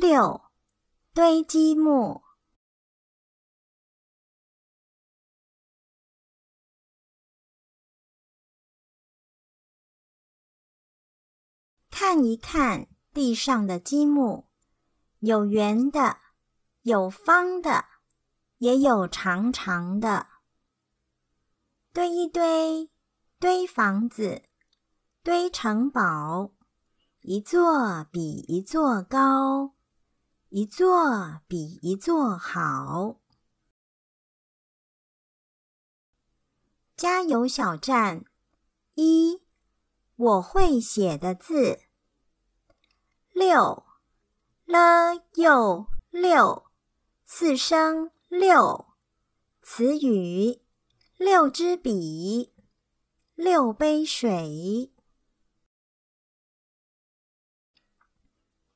六堆积木，看一看地上的积木，有圆的，有方的，也有长长的。堆一堆，堆房子，堆城堡，一座比一座高。一座比一座好。加油，小站一，我会写的字六了又六四声六词语六支笔六杯水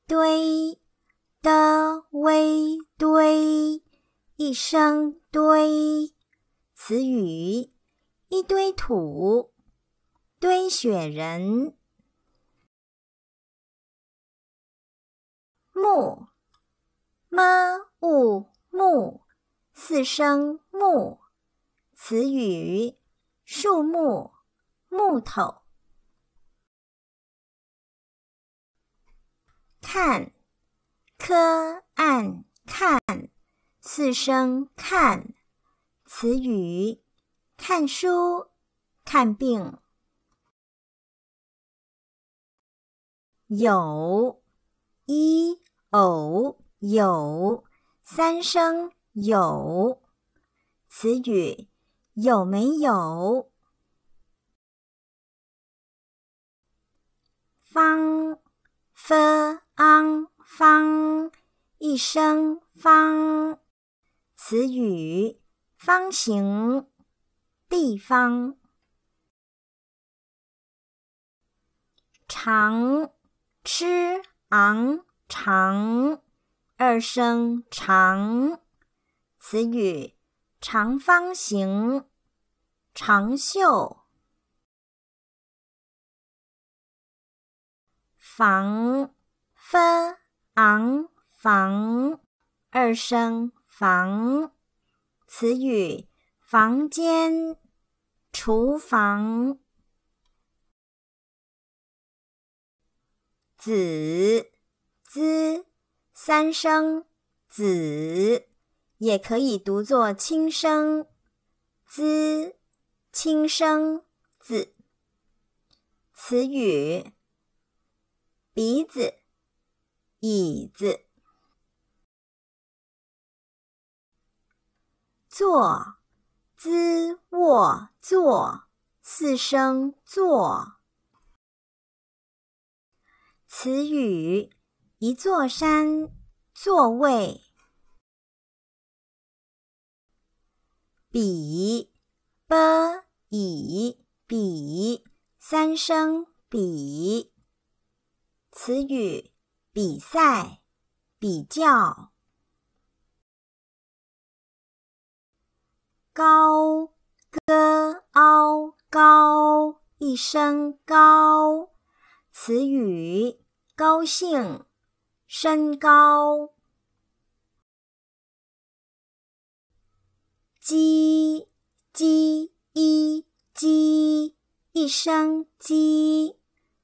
堆。的微堆，一声堆，词语一堆土，堆雪人。木，m u 木，四声木，词语树木，木头。看。k an 看四声，看词语，看书，看病。有，i o 有三声，有词语，有没有？f an 方。方一声方词语方形地方，长吃昂长二声长词语长方形长袖，房分昂房二声房，词语房间、厨房。子滋三声子，也可以读作轻声滋轻声子。词语鼻子。椅子，坐姿卧坐，四声坐。词语：一座山，座位。笔，bǐ，笔，笔，三声笔。词语。比赛比较高，g a o 高一声高，词语高兴，身高。积，j i 鸡一声鸡，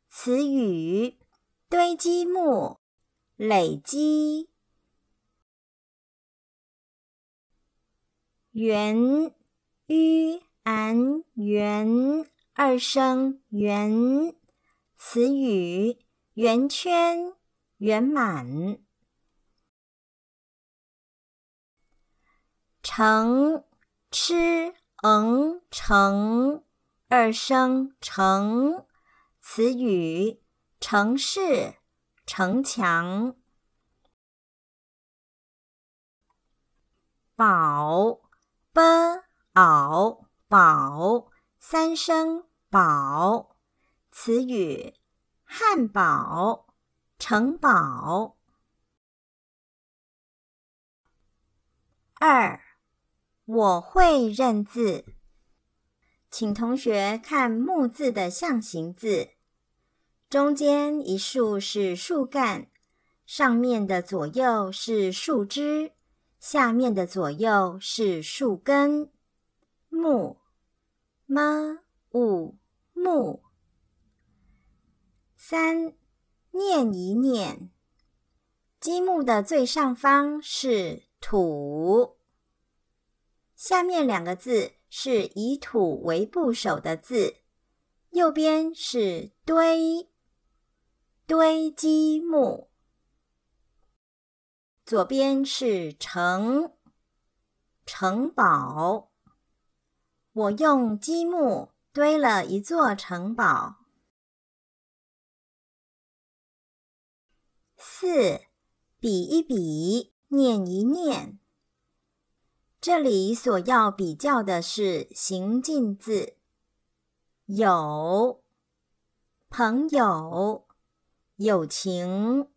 词语堆积木。累积。圆 y u 圆二声圆词语圆圈圆满。成吃嗯成二声成，词语城市。城墙，宝，bǎo，宝，三声，宝，词语，汉堡，城堡。二，我会认字，请同学看木字的象形字。中间一竖是树干，上面的左右是树枝，下面的左右是树根。木，么，五，木，三。念一念，积木的最上方是土，下面两个字是以土为部首的字，右边是堆。堆积木，左边是城城堡，我用积木堆了一座城堡。四比一比，念一念，这里所要比较的是形近字，有朋友。友情，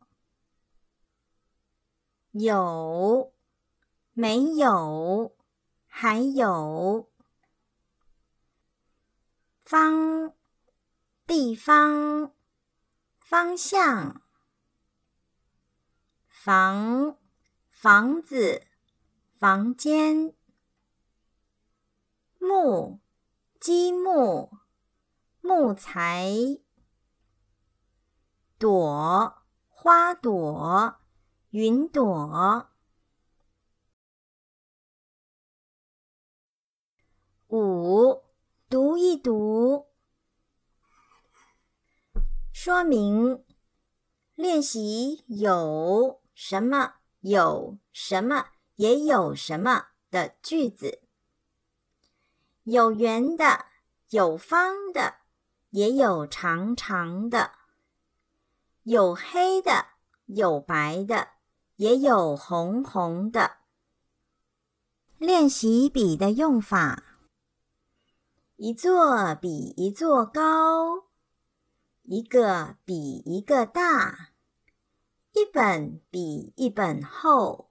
有，没有，还有方，地方，方向，房，房子，房间，木，积木，木材。朵花朵，云朵。五读一读，说明练习有什么，有什么，也有什么的句子。有圆的，有方的，也有长长的。有黑的，有白的，也有红红的。练习笔的用法。一座比一座高，一个比一个大，一本比一本厚，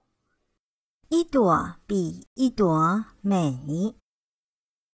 一朵比一朵美。